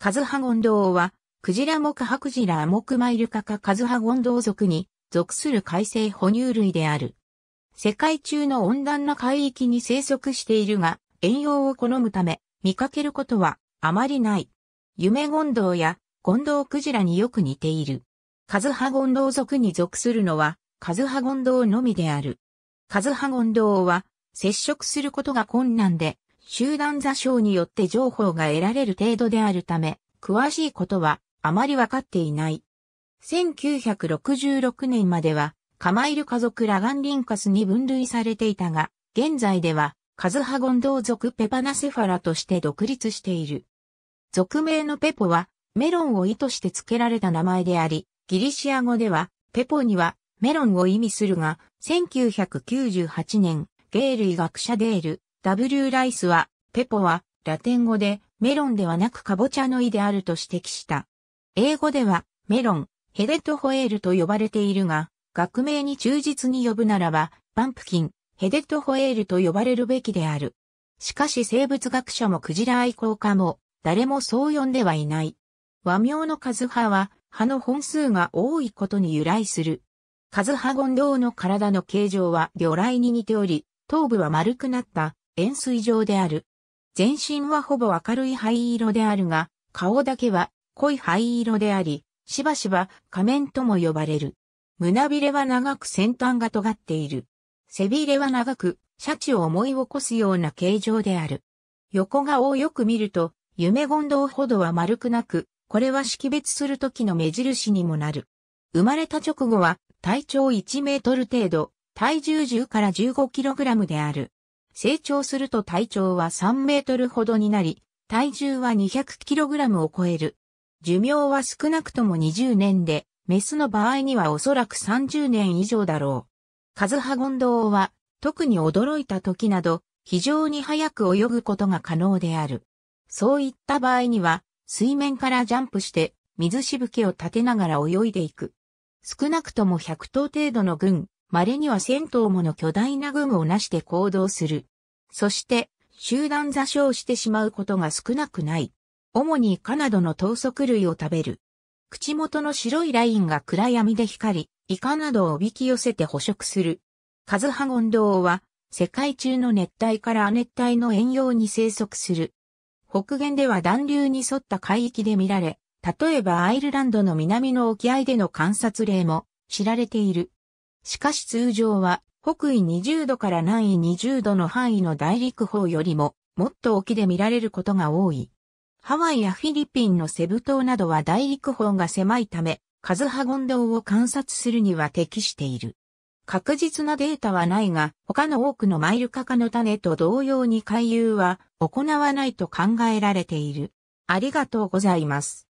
カズハゴンドウは、クジラ目ハクジラアモクマイルカカカズハゴンドウ属に属する海生哺乳類である。世界中の温暖な海域に生息しているが、遠洋を好むため、見かけることはあまりない。夢ゴンドウやゴンドウクジラによく似ている。カズハゴンドウ属に属するのは、カズハゴンドウのみである。カズハゴンドウは、接触することが困難で、集団座礁によって情報が得られる程度であるため、詳しいことはあまりわかっていない。1966年までは、カマイル家族ラガンリンカスに分類されていたが、現在では、カズハゴン同族ペパナセファラとして独立している。俗名のペポは、メロンを意図して付けられた名前であり、ギリシア語では、ペポにはメロンを意味するが、1998年、ゲール医学者デール、W ライスは、ペポは、ラテン語で、メロンではなくカボチャの意であると指摘した。英語では、メロン、ヘデットホエールと呼ばれているが、学名に忠実に呼ぶならば、バンプキン、ヘデットホエールと呼ばれるべきである。しかし生物学者もクジラ愛好家も、誰もそう呼んではいない。和名の数ハは、葉の本数が多いことに由来する。数ハゴンドウの体の形状は魚雷に似ており、頭部は丸くなった円錐状である。全身はほぼ明るい灰色であるが、顔だけは濃い灰色であり、しばしば仮面とも呼ばれる。胸びれは長く先端が尖っている。背びれは長く、シャチを思い起こすような形状である。横顔をよく見ると、夢言動ほどは丸くなく、これは識別するときの目印にもなる。生まれた直後は体長1メートル程度、体重10から15キログラムである。成長すると体長は3メートルほどになり、体重は2 0 0ラムを超える。寿命は少なくとも20年で、メスの場合にはおそらく30年以上だろう。カズハゴンドウは、特に驚いた時など、非常に早く泳ぐことが可能である。そういった場合には、水面からジャンプして、水しぶきを立てながら泳いでいく。少なくとも100頭程度の群、稀には1 0頭もの巨大な群をなして行動する。そして、集団座礁してしまうことが少なくない。主にカナドの糖速類を食べる。口元の白いラインが暗闇で光り、イカなどをおびき寄せて捕食する。カズハゴンドウは、世界中の熱帯から亜熱帯の遠洋に生息する。北限では暖流に沿った海域で見られ、例えばアイルランドの南の沖合での観察例も知られている。しかし通常は北緯20度から南緯20度の範囲の大陸方よりももっと沖で見られることが多い。ハワイやフィリピンのセブ島などは大陸方が狭いため、カズハゴン島を観察するには適している。確実なデータはないが、他の多くのマイルカカの種と同様に回遊は行わないと考えられている。ありがとうございます。